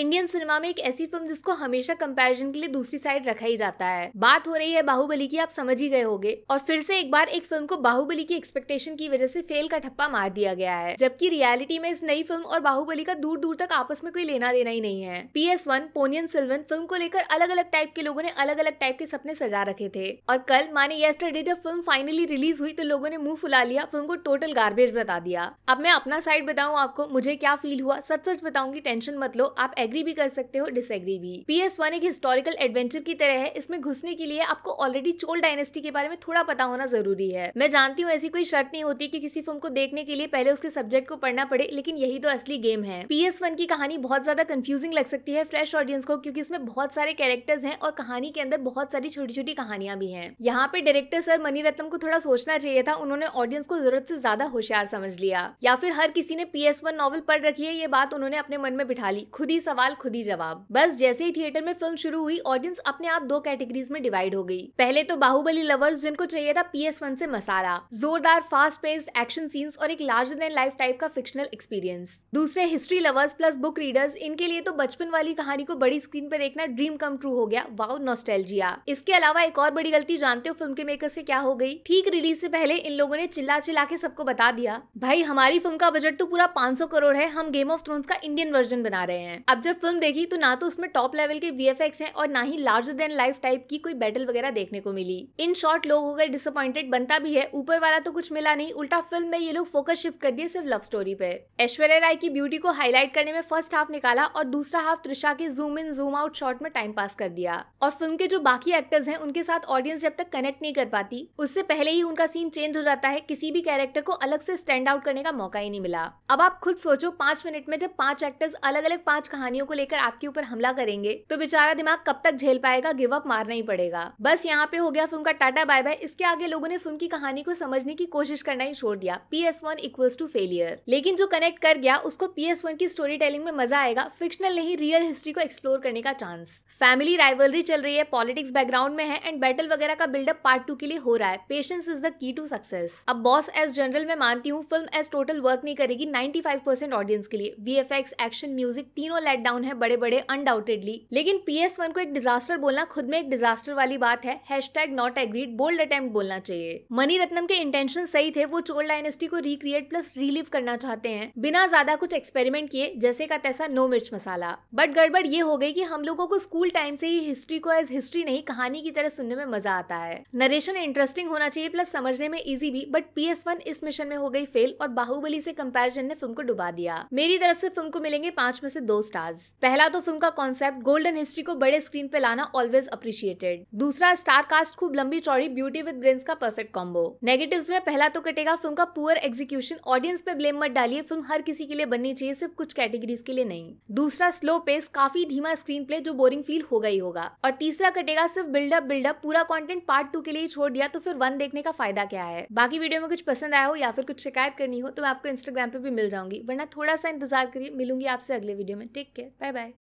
Indian cinema में एक ऐसी फिल्म जिसको हमेशा कंपैरिजन के लिए दूसरी साइड रखा ही जाता है बात हो रही है बाहुबली की आप समझ ही गए होंगे और फिर से एक बार एक फिल्म को बाहुबली की एक्सपेक्टेशन की वजह से फेल का ठप्पा मार दिया गया है जबकि रियलिटी में इस नई फिल्म और बाहुबली का दूर दूर तक आपस में कोई लेना देना ही नहीं है P S one Ponniyin Selvan film को लेकर अलग अलग टाइप के लोगों ने अलग अलग टाइप के सपने सजा रखे थे और कल माने येस्टरडे जब फिल्म फाइनली रिलीज हुई तो लोगों ने मुंह फुला लिया फिल्म को टोटल गार्बेज बता दिया अब मैं अपना साइड बताऊँ आपको मुझे क्या फील हुआ सच सच बताऊंगी टेंशन मत लो आप एग्री भी कर सकते हो डिसएग्री भी पी एस वन एक हिस्टोरिकल एडवेंचर की तरह है इसमें घुसने के लिए आपको ऑलरेडी चोल डायनेस्टी के बारे में थोड़ा पता होना जरूरी है मैं जानती हूँ ऐसी कोई शर्त नहीं होती कि किसी फिल्म को देखने के लिए पहले उसके सब्जेक्ट को पढ़ना पड़े लेकिन यही तो असली गेम है पी एस वन की कहानी बहुत ज्यादा कंफ्यूजिंग लग सकती है फ्रेश ऑडियंस को क्योंकि इसमें बहुत सारे कैरेक्टर्स हैं और कहानी के अंदर बहुत सारी छोटी छोटी कहानियां भी हैं यहाँ पे डायरेक्टर सर रत्न को थोड़ा सोचना चाहिए था उन्होंने ऑडियंस को जरूरत से ज्यादा होशियार समझ लिया या फिर हर किसी ने पी एस वन नॉवल पढ़ रखी है ये बात उन्होंने अपने मन में बिठा ली खुद ही सवाल सवाल खुद ही जवाब बस जैसे ही थिएटर में फिल्म शुरू हुई ऑडियंस अपने आप दो कैटेगरीज में डिवाइड हो गई पहले तो बाहुबली लवर्स जिनको चाहिए था पी एस वन से मसाला जोरदार फास्ट पेस्ड एक्शन सीन्स और एक लार्जर देन लाइफ टाइप का फिक्शनल एक्सपीरियंस दूसरे history lovers plus book readers इनके लिए तो बचपन वाली कहानी को बड़ी स्क्रीन पर देखना ड्रीम कम ट्रू हो गया वाउ नोस्टेलजिया इसके अलावा एक और बड़ी गलती जानते हो फिल्म के मेकर से क्या हो गई ठीक रिलीज से पहले इन लोगों ने चिल्ला चिल्ला के सबको बता दिया भाई हमारी फिल्म का बजट तो पूरा 500 करोड़ है हम गेम ऑफ थ्रोन्स का इंडियन वर्जन बना रहे हैं अब आप जब फिल्म देखी तो ना तो उसमें टॉप लेवल के वी एफ एक्स है और ना ही लार्जर देन लाइफ टाइप की कोई बैटल वगैरह देखने को मिली इन शॉर्ट लोग हो गए डिसअपॉइंटेड बनता भी है ऊपर वाला तो कुछ मिला नहीं उल्टा फिल्म में ये लोग फोकस शिफ्ट कर दिए सिर्फ लव स्टोरी पे ऐश्वर्या राय की ब्यूटी को हाईलाइट करने में फर्स्ट हाफ निकाला और दूसरा हाफ त्रिशा के zoom in zoom out shot में टाइम पास कर दिया और फिल्म के जो बाकी एक्टर्स हैं उनके साथ ऑडियंस जब तक कनेक्ट नहीं कर पाती उससे पहले ही उनका सीन चेंज हो जाता है किसी भी कैरेक्टर को अलग से स्टैंड आउट करने का मौका ही नहीं मिला अब आप खुद सोचो पांच मिनट में जब पांच एक्टर्स अलग अलग पांच कहानी कहानियों को लेकर आपके ऊपर हमला करेंगे तो बेचारा दिमाग कब तक झेल पाएगा गिव अप मारना ही पड़ेगा बस यहाँ पे हो गया फिल्म का टाटा बाय बाय इसके आगे लोगों ने फिल्म की कहानी को समझने की कोशिश करना ही छोड़ दिया P S one equals to failure लेकिन जो कनेक्ट कर गया उसको पी एस वन की स्टोरी टेलिंग में मजा आएगा फिक्शनल नहीं रियल हिस्ट्री को एक्सप्लोर करने का चांस फैमिली राइवलरी चल रही है पॉलिटिक्स बैकग्राउंड में है एंड बैटल वगैरह का बिल्डअप पार्ट टू के लिए हो रहा है patience is the key to success अब बॉस एज जनरल मैं मानती हूँ फिल्म एज टोटल वर्क नहीं करेगी परसेंट ऑडियंस के लिए वी एक्शन म्यूजिक तीनों लेट सेट डाउन है बड़े बड़े अनडाउटेडली लेकिन पी एस वन को एक डिजास्टर बोलना खुद में एक डिजास्टर वाली बात है hashtag not agreed bold attempt बोलना चाहिए मनी रत्नम के इंटेंशन सही थे वो चोल डायनेस्टी को रिक्रिएट प्लस रिलीव करना चाहते हैं बिना ज्यादा कुछ एक्सपेरिमेंट किए जैसे का तैसा नो मिर्च मसाला बट गड़बड़ ये हो गई कि हम लोगों को स्कूल टाइम से ही हिस्ट्री को एज हिस्ट्री नहीं कहानी की तरह सुनने में मजा आता है नरेशन इंटरेस्टिंग होना चाहिए प्लस समझने में इजी भी बट पी एस वन इस मिशन में हो गई फेल और बाहुबली से कंपैरिजन ने फिल्म को डुबा दिया मेरी तरफ से फिल्म को मिलेंगे पांच में से दो स्टार आवाज पहला तो फिल्म का कॉन्सेप्ट गोल्डन हिस्ट्री को बड़े स्क्रीन पे लाना ऑलवेज अप्रिशिएटेड दूसरा स्टार कास्ट खूब लंबी चौड़ी ब्यूटी विद ब्रेन्स का परफेक्ट कॉम्बो नेगेटिव्स में पहला तो कटेगा फिल्म का पुअर एग्जीक्यूशन ऑडियंस पे ब्लेम मत डालिए फिल्म हर किसी के लिए बननी चाहिए सिर्फ कुछ कैटेगरीज के लिए नहीं दूसरा स्लो पेस काफी धीमा स्क्रीन प्ले जो बोरिंग फील होगा ही होगा और तीसरा कटेगा सिर्फ बिल्डअप बिल्डअप पूरा कॉन्टेंट पार्ट टू के लिए छोड़ दिया तो फिर वन देखने का फायदा क्या है बाकी वीडियो में कुछ पसंद आया हो या फिर कुछ शिकायत करनी हो तो मैं आपको इंस्टाग्राम पे भी मिल जाऊंगी वरना थोड़ा सा इंतजार करिए मिलूंगी आपसे अगले वीडियो में टेक केयर Bye bye.